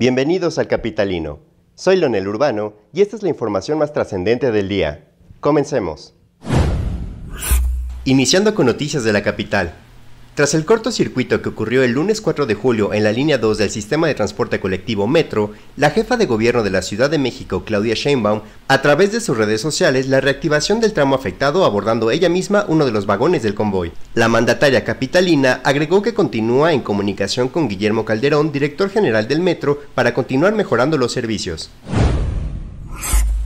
Bienvenidos al Capitalino. Soy Lonel Urbano y esta es la información más trascendente del día. Comencemos. Iniciando con noticias de la capital. Tras el cortocircuito que ocurrió el lunes 4 de julio en la línea 2 del sistema de transporte colectivo Metro, la jefa de gobierno de la Ciudad de México, Claudia Sheinbaum, a través de sus redes sociales la reactivación del tramo afectado abordando ella misma uno de los vagones del convoy. La mandataria capitalina agregó que continúa en comunicación con Guillermo Calderón, director general del Metro, para continuar mejorando los servicios.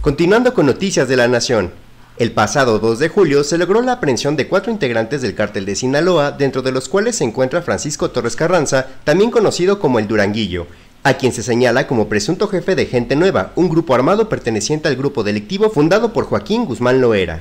Continuando con noticias de la Nación, el pasado 2 de julio se logró la aprehensión de cuatro integrantes del cártel de Sinaloa, dentro de los cuales se encuentra Francisco Torres Carranza, también conocido como el Duranguillo, a quien se señala como presunto jefe de Gente Nueva, un grupo armado perteneciente al grupo delictivo fundado por Joaquín Guzmán Loera.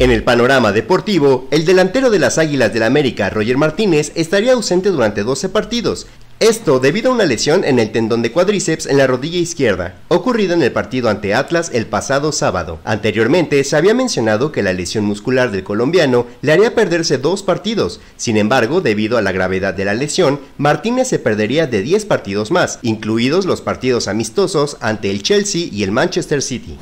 En el panorama deportivo, el delantero de las Águilas del América, Roger Martínez, estaría ausente durante 12 partidos, esto debido a una lesión en el tendón de cuádriceps en la rodilla izquierda, ocurrida en el partido ante Atlas el pasado sábado. Anteriormente se había mencionado que la lesión muscular del colombiano le haría perderse dos partidos, sin embargo, debido a la gravedad de la lesión, Martínez se perdería de 10 partidos más, incluidos los partidos amistosos ante el Chelsea y el Manchester City.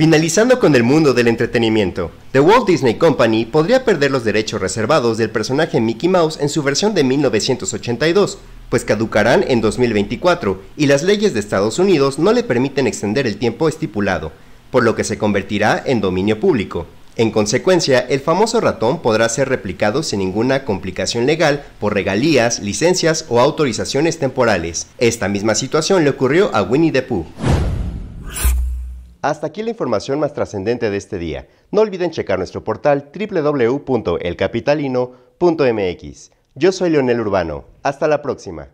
Finalizando con el mundo del entretenimiento, The Walt Disney Company podría perder los derechos reservados del personaje Mickey Mouse en su versión de 1982, pues caducarán en 2024 y las leyes de Estados Unidos no le permiten extender el tiempo estipulado, por lo que se convertirá en dominio público. En consecuencia, el famoso ratón podrá ser replicado sin ninguna complicación legal por regalías, licencias o autorizaciones temporales. Esta misma situación le ocurrió a Winnie the Pooh. Hasta aquí la información más trascendente de este día. No olviden checar nuestro portal www.elcapitalino.mx. Yo soy Leonel Urbano. Hasta la próxima.